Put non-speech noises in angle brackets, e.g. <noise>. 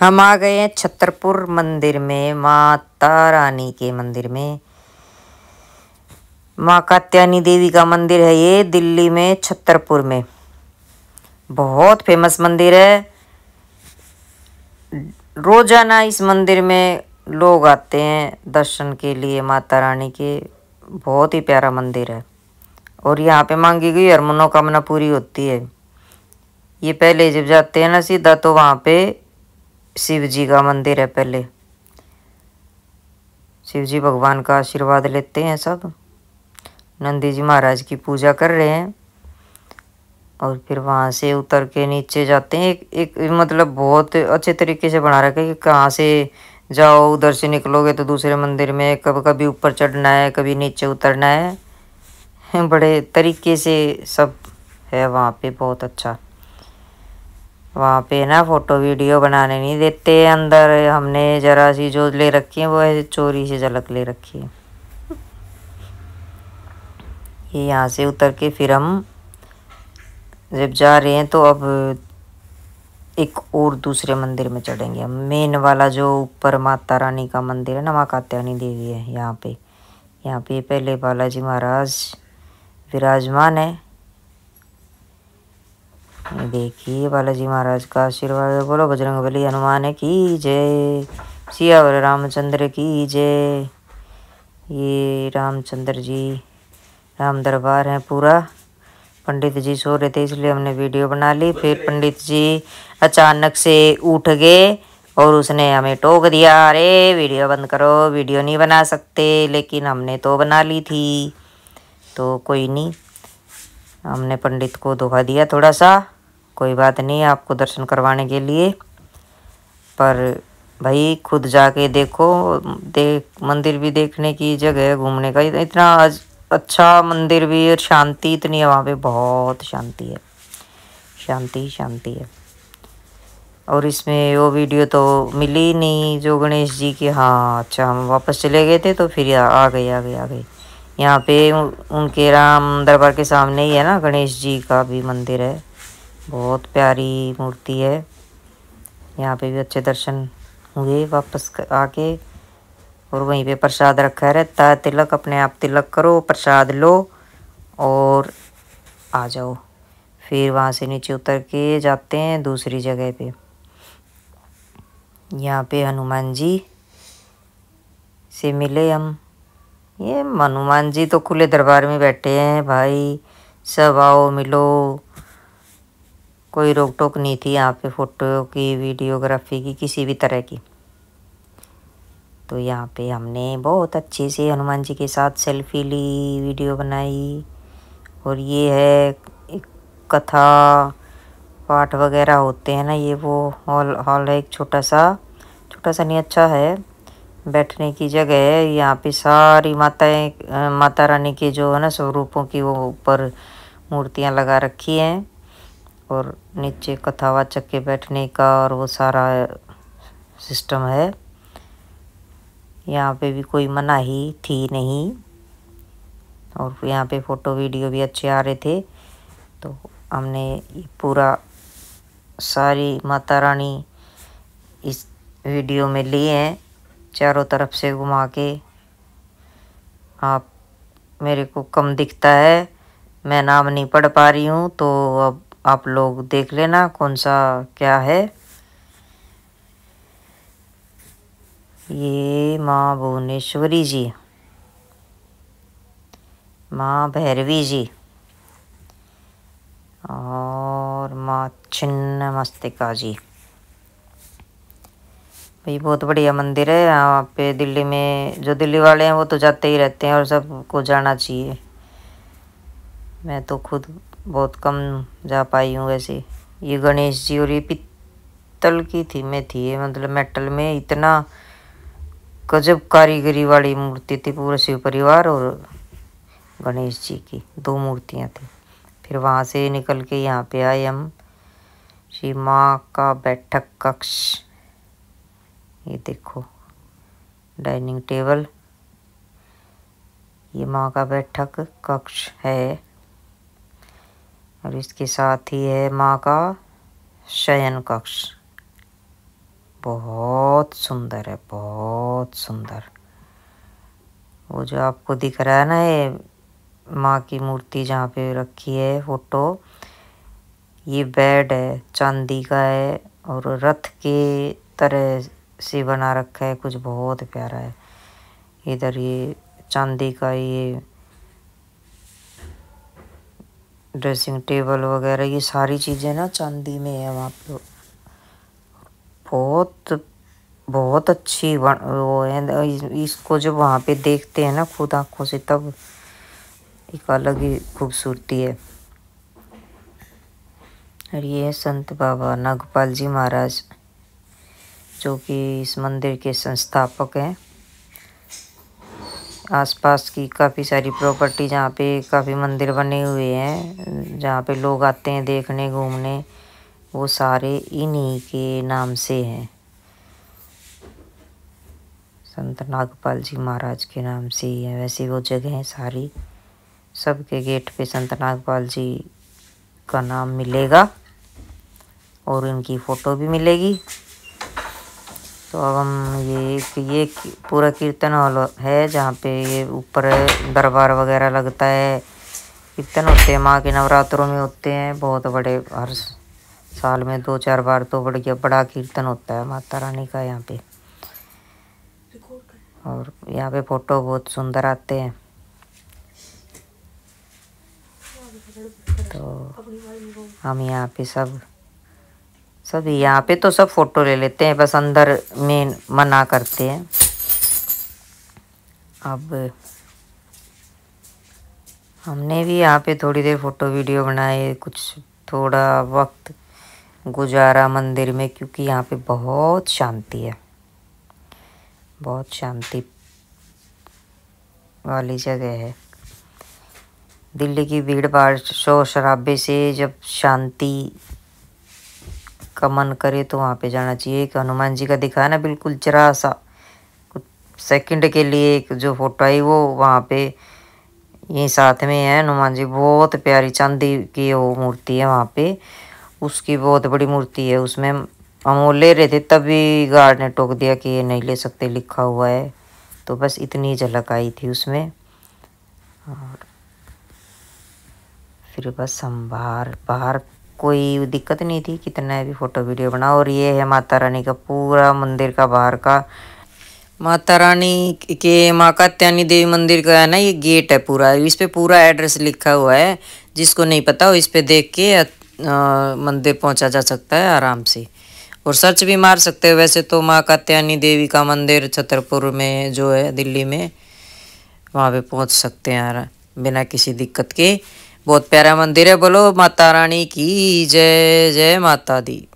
हम आ गए हैं छतरपुर मंदिर में माता रानी के मंदिर में माँ कात्यानी देवी का मंदिर है ये दिल्ली में छतरपुर में बहुत फेमस मंदिर है रोज़ाना इस मंदिर में लोग आते हैं दर्शन के लिए माता रानी के बहुत ही प्यारा मंदिर है और यहाँ पे मांगी गई हर मनोकामना पूरी होती है ये पहले जब जाते हैं ना सीधा तो वहाँ पे शिव जी का मंदिर है पहले शिव जी भगवान का आशीर्वाद लेते हैं सब नंदी जी महाराज की पूजा कर रहे हैं और फिर वहाँ से उतर के नीचे जाते हैं एक एक मतलब बहुत अच्छे तरीके से बना रखा है कि कहाँ से जाओ उधर से निकलोगे तो दूसरे मंदिर में कब कभी ऊपर चढ़ना है कभी नीचे उतरना है <laughs> बड़े तरीके से सब है वहाँ पे बहुत अच्छा वहाँ पे ना फोटो वीडियो बनाने नहीं देते अंदर हमने जरा सी जो ले रखी है वो है चोरी से झलक ले रखी है ये यहाँ से उतर के फिर हम जब जा रहे हैं तो अब एक और दूसरे मंदिर में चढ़ेंगे मेन वाला जो ऊपर माता रानी का मंदिर है ना माँ कात्यानी देवी है यहाँ पे यहाँ पे पहले बालाजी महाराज विराजमान है देखिए बालाजी महाराज का आशीर्वाद बोलो बजरंग बली हनुमान की जय सियावर रामचंद्र की जय ये रामचंद्र जी राम दरबार है पूरा पंडित जी सो रहे थे इसलिए हमने वीडियो बना ली फिर पंडित जी अचानक से उठ गए और उसने हमें टोक दिया अरे वीडियो बंद करो वीडियो नहीं बना सकते लेकिन हमने तो बना ली थी तो कोई नहीं हमने पंडित को धोखा दिया थोड़ा सा कोई बात नहीं आपको दर्शन करवाने के लिए पर भाई खुद जाके देखो देख मंदिर भी देखने की जगह है घूमने का इतना अच्छा मंदिर भी और शांति इतनी है वहाँ पे बहुत शांति है शांति शांति है और इसमें वो वीडियो तो मिली नहीं जो गणेश जी की हाँ अच्छा हम वापस चले गए थे तो फिर आ गए आ गए आ गए यहाँ पे उनके राम दरबार के सामने ही है ना गणेश जी का भी मंदिर है बहुत प्यारी मूर्ति है यहाँ पे भी अच्छे दर्शन हुए वापस आके और वहीं पे प्रसाद रखा रहता है तिलक अपने आप तिलक करो प्रसाद लो और आ जाओ फिर वहाँ से नीचे उतर के जाते हैं दूसरी जगह पे यहाँ पे हनुमान जी से मिले हम ये हनुमान जी तो खुले दरबार में बैठे हैं भाई सब आओ मिलो कोई रोक टोक नहीं थी यहाँ पे फ़ोटो की वीडियोग्राफी की किसी भी तरह की तो यहाँ पे हमने बहुत अच्छे से हनुमान जी के साथ सेल्फी ली वीडियो बनाई और ये है एक कथा पाठ वगैरह होते हैं ना ये वो हॉल हॉल है एक छोटा सा छोटा सा नहीं अच्छा है बैठने की जगह है यहाँ पे सारी माताएं माता रानी के जो है ना स्वरूपों की वो ऊपर मूर्तियाँ लगा रखी हैं और नीचे कथावाचक के बैठने का और वो सारा सिस्टम है यहाँ पे भी कोई मनाही थी नहीं और यहाँ पे फ़ोटो वीडियो भी अच्छे आ रहे थे तो हमने पूरा सारी माता रानी इस वीडियो में लिए हैं चारों तरफ से घुमा के आप मेरे को कम दिखता है मैं नाम नहीं पढ़ पा रही हूँ तो अब आप लोग देख लेना कौन सा क्या है ये माँ भुवनेश्वरी जी माँ भैरवी जी और माँ छिन्न मस्तिका जी भाई बहुत बढ़िया मंदिर है यहाँ पे दिल्ली में जो दिल्ली वाले हैं वो तो जाते ही रहते हैं और सबको जाना चाहिए मैं तो खुद बहुत कम जा पाई हूँ वैसे ये गणेश जी और ये पित्तल की थी में थी ये मतलब मेटल में इतना गजब कारीगरी वाली मूर्ति थी पूरा शिव परिवार और गणेश जी की दो मूर्तियाँ थी फिर वहाँ से निकल के यहाँ पे आए हम श्री माँ का बैठक कक्ष ये देखो डाइनिंग टेबल ये माँ का बैठक कक्ष है और इसके साथ ही है माँ का शयन कक्ष बहुत सुंदर है बहुत सुंदर वो जो आपको दिख रहा है ना ये माँ की मूर्ति जहाँ पे रखी है फोटो ये बेड है चांदी का है और रथ के तरह से बना रखा है कुछ बहुत प्यारा है इधर ये चांदी का ये ड्रेसिंग टेबल वगैरह ये सारी चीज़ें ना चांदी में है वहाँ पे बहुत बहुत अच्छी बन वो है इसको जब वहाँ पे देखते हैं ना खुद आँखों से तब एक अलग ही खूबसूरती है और ये है संत बाबा नागपाल जी महाराज जो कि इस मंदिर के संस्थापक हैं आसपास की काफी सारी प्रॉपर्टी जहाँ पे काफी मंदिर बने हुए हैं जहाँ पे लोग आते हैं देखने घूमने वो सारे इन्हीं के नाम से हैं संत नागपाल जी महाराज के नाम से ही है वैसे वो जगह है सारी सबके गेट पे संत नागपाल जी का नाम मिलेगा और इनकी फ़ोटो भी मिलेगी तो अब हम ये ये पूरा कीर्तन हॉल है जहाँ पे ये ऊपर दरबार वगैरह लगता है कीर्तन होते हैं माँ के नवरात्रों में होते हैं बहुत बड़े हर साल में दो चार बार तो बढ़िया बड़ा कीर्तन होता है माता रानी का यहाँ पे और यहाँ पे फोटो बहुत सुंदर आते हैं तो हम यहाँ पे सब सब यहाँ पे तो सब फ़ोटो ले लेते हैं बस अंदर में मना करते हैं अब हमने भी यहाँ पे थोड़ी देर फ़ोटो वीडियो बनाए कुछ थोड़ा वक्त गुजारा मंदिर में क्योंकि यहाँ पे बहुत शांति है बहुत शांति वाली जगह है दिल्ली की भीड़ भाड़ शोर शराबे से जब शांति का मन करे तो वहाँ पे जाना चाहिए कि हनुमान जी का दिखाया ना बिल्कुल जरा सा सेकंड के लिए एक जो फोटो आई वो वहाँ पे ये साथ में है हनुमान जी बहुत प्यारी चांदी की वो मूर्ति है वहाँ पे उसकी बहुत बड़ी मूर्ति है उसमें हम वो ले रहे थे तभी गार्ड ने टोक दिया कि ये नहीं ले सकते लिखा हुआ है तो बस इतनी झलक आई थी उसमें और फिर बस हम बाहर बाहर कोई दिक्कत नहीं थी कितना भी फ़ोटो वीडियो बनाओ और ये है माता रानी का पूरा मंदिर का बाहर का माता रानी के माँ कात्यानी देवी मंदिर का है ना ये गेट है पूरा इस पर पूरा एड्रेस लिखा हुआ है जिसको नहीं पता हो इस पर देख के मंदिर पहुँचा जा सकता है आराम से और सर्च भी मार सकते हो वैसे तो माँ कात्यानी देवी का मंदिर छतरपुर में जो है दिल्ली में वहाँ पे पहुँच सकते हैं बिना किसी दिक्कत के बहुत प्यारा मंदिर है बोलो माता रानी की जय जय माता दी